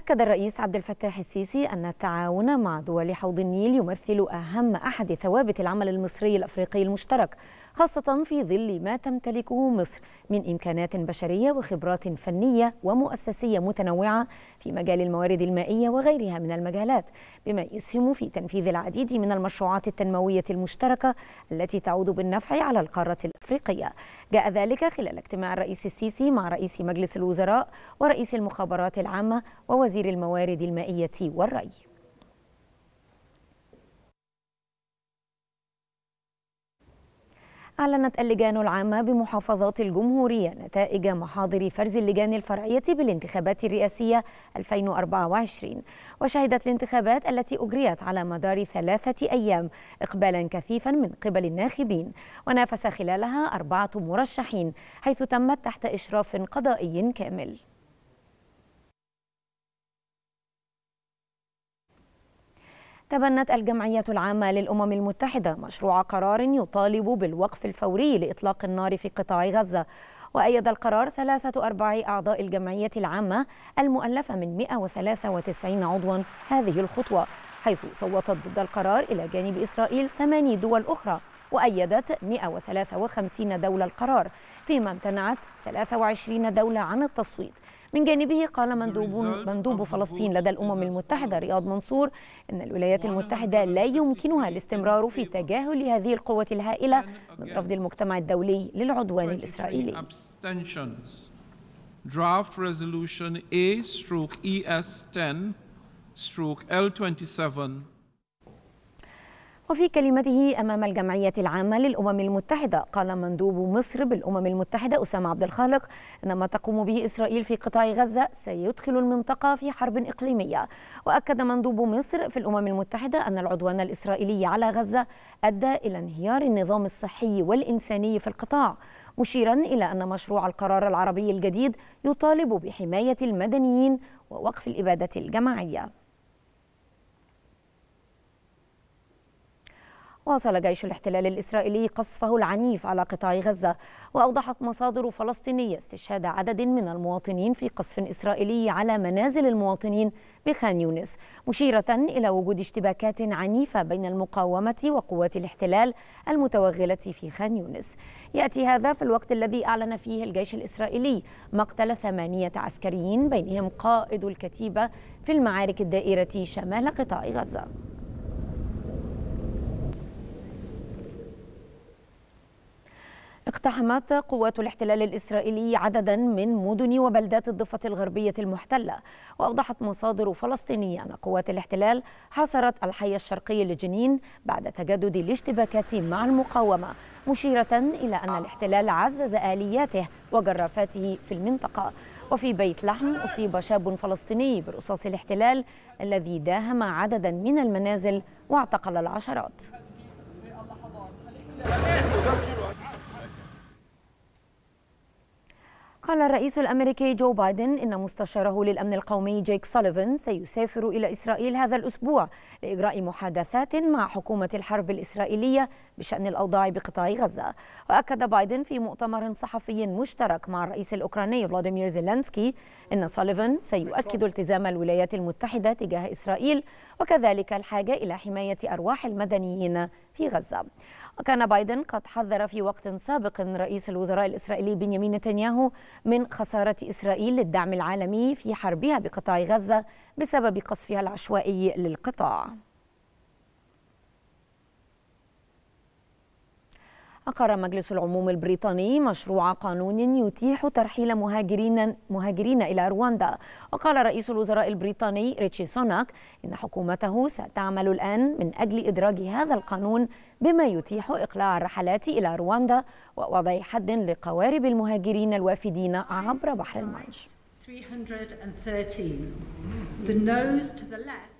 أكد الرئيس عبد الفتاح السيسي أن التعاون مع دول حوض النيل يمثل أهم أحد ثوابت العمل المصري الأفريقي المشترك خاصة في ظل ما تمتلكه مصر من إمكانات بشرية وخبرات فنية ومؤسسية متنوعة في مجال الموارد المائية وغيرها من المجالات بما يسهم في تنفيذ العديد من المشروعات التنموية المشتركة التي تعود بالنفع على القارة الأفريقية جاء ذلك خلال اجتماع الرئيس السيسي مع رئيس مجلس الوزراء ورئيس المخابرات العامة ووزير وزير الموارد المائية والري أعلنت اللجان العامة بمحافظات الجمهورية نتائج محاضر فرز اللجان الفرعية بالانتخابات الرئاسية 2024 وشهدت الانتخابات التي أجريت على مدار ثلاثة أيام إقبالا كثيفا من قبل الناخبين ونافس خلالها أربعة مرشحين حيث تمت تحت إشراف قضائي كامل تبنت الجمعية العامة للأمم المتحدة مشروع قرار يطالب بالوقف الفوري لإطلاق النار في قطاع غزة وأيد القرار ثلاثة أرباع أعضاء الجمعية العامة المؤلفة من 193 عضوا هذه الخطوة حيث صوتت ضد القرار إلى جانب إسرائيل ثماني دول أخرى وأيدت 153 دولة القرار فيما امتنعت 23 دولة عن التصويت من جانبه قال مندوب مندوب فلسطين لدى الأمم المتحدة رياض منصور أن الولايات المتحدة لا يمكنها الاستمرار في تجاهل هذه القوة الهائلة من رفض المجتمع الدولي للعدوان الإسرائيلي draft resolution A stroke ES 10 stroke L27 وفي كلمته أمام الجمعية العامة للأمم المتحدة قال مندوب مصر بالأمم المتحدة أسامة عبد الخالق أن ما تقوم به إسرائيل في قطاع غزة سيدخل المنطقة في حرب إقليمية وأكد مندوب مصر في الأمم المتحدة أن العدوان الإسرائيلي على غزة أدى إلى انهيار النظام الصحي والإنساني في القطاع مشيرا إلى أن مشروع القرار العربي الجديد يطالب بحماية المدنيين ووقف الإبادة الجماعية واصل جيش الاحتلال الإسرائيلي قصفه العنيف على قطاع غزة وأوضحت مصادر فلسطينية استشهاد عدد من المواطنين في قصف إسرائيلي على منازل المواطنين بخان يونس مشيرة إلى وجود اشتباكات عنيفة بين المقاومة وقوات الاحتلال المتوغلة في خان يونس يأتي هذا في الوقت الذي أعلن فيه الجيش الإسرائيلي مقتل ثمانية عسكريين بينهم قائد الكتيبة في المعارك الدائرة شمال قطاع غزة اقتحمت قوات الاحتلال الإسرائيلي عددا من مدن وبلدات الضفة الغربية المحتلة وأوضحت مصادر فلسطينية أن قوات الاحتلال حاصرت الحي الشرقي لجنين بعد تجدد الاشتباكات مع المقاومة مشيرة إلى أن الاحتلال عزز آلياته وجرافاته في المنطقة وفي بيت لحم أصيب شاب فلسطيني برصاص الاحتلال الذي داهم عددا من المنازل واعتقل العشرات قال الرئيس الأمريكي جو بايدن إن مستشاره للأمن القومي جيك سوليفان سيسافر إلى إسرائيل هذا الأسبوع لإجراء محادثات مع حكومة الحرب الإسرائيلية بشأن الأوضاع بقطاع غزة وأكد بايدن في مؤتمر صحفي مشترك مع الرئيس الأوكراني فلاديمير زيلانسكي إن سوليفان سيؤكد التزام الولايات المتحدة تجاه إسرائيل وكذلك الحاجة إلى حماية أرواح المدنيين في غزة وكان بايدن قد حذر في وقت سابق رئيس الوزراء الإسرائيلي بنيامين نتنياهو من خسارة إسرائيل للدعم العالمي في حربها بقطاع غزة بسبب قصفها العشوائي للقطاع أقر مجلس العموم البريطاني مشروع قانون يتيح ترحيل مهاجرين مهاجرين إلى رواندا وقال رئيس الوزراء البريطاني ريتشي سوناك إن حكومته ستعمل الآن من أجل إدراج هذا القانون بما يتيح إقلاع الرحلات إلى رواندا ووضع حد لقوارب المهاجرين الوافدين عبر بحر المانش 313. The the nose to left.